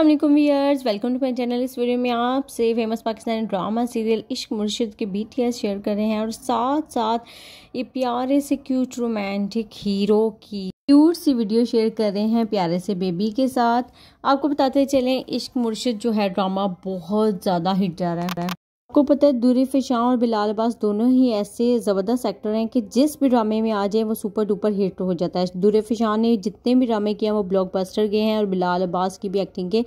अल्लाम वीयर्स welcome to my channel इस वीडियो में आपसे फेमस पाकिस्तानी ड्रामा सीरियल इश्क मुर्शिद के बी टी शेयर कर रहे हैं और साथ साथ ये प्यारे से क्यूट रोमांटिक हीरो की क्यूट सी वीडियो शेयर कर रहे हैं प्यारे से बेबी के साथ आपको बताते चलें इश्क मुर्शिद जो है ड्रामा बहुत ज़्यादा हिट जा रहा है आपको पता है दूरी फिशा और बिलाल अब्बास दोनों ही ऐसे ज़बरदस्त एक्टर हैं कि जिस भी ड्रामे में आ जाए वो सुपर डुपर हिट हो जाता है दूर फिशा ने जितने भी ड्रामे किए हैं वो ब्लॉकबस्टर गए हैं और बिलाल अब्बास की भी एक्टिंग के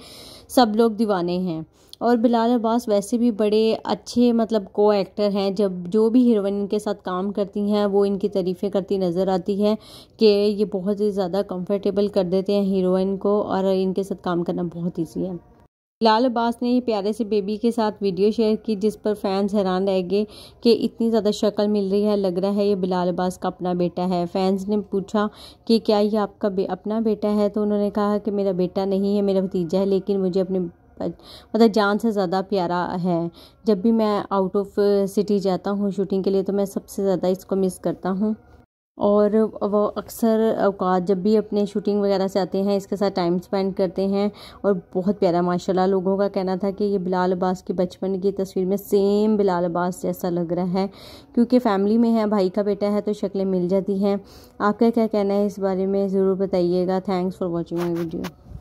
सब लोग दीवाने हैं और बिलाल अब्बास वैसे भी बड़े अच्छे मतलब को एक्टर हैं जब जो भी हीरोइन इनके साथ काम करती हैं वो इनकी तारीफ़ें करती नज़र आती हैं कि ये बहुत ही ज़्यादा कंफर्टेबल कर देते हैं हीरोइन को और इनके साथ काम करना बहुत ईजी है लाल अब्बास ने प्यारे से बेबी के साथ वीडियो शेयर की जिस पर फैंस हैरान रह गए कि इतनी ज़्यादा शक्ल मिल रही है लग रहा है ये बिलाल अब्बास का अपना बेटा है फैंस ने पूछा कि क्या ये आपका बे, अपना बेटा है तो उन्होंने कहा कि मेरा बेटा नहीं है मेरा भतीजा है लेकिन मुझे अपने मतलब जान से ज़्यादा प्यारा है जब भी मैं आउट ऑफ सिटी जाता हूँ शूटिंग के लिए तो मैं सबसे ज़्यादा इसको मिस करता हूँ और वो अक्सर अवकात जब भी अपने शूटिंग वगैरह से आते हैं इसके साथ टाइम स्पेंड करते हैं और बहुत प्यारा माशाल्लाह लोगों का कहना था कि ये बिलाल अब्बास की बचपन की तस्वीर में सेम बिलाल अब्बास जैसा लग रहा है क्योंकि फैमिली में है भाई का बेटा है तो शक्लें मिल जाती हैं आपका क्या कहना है इस बारे में ज़रूर बताइएगा thanks for watching my video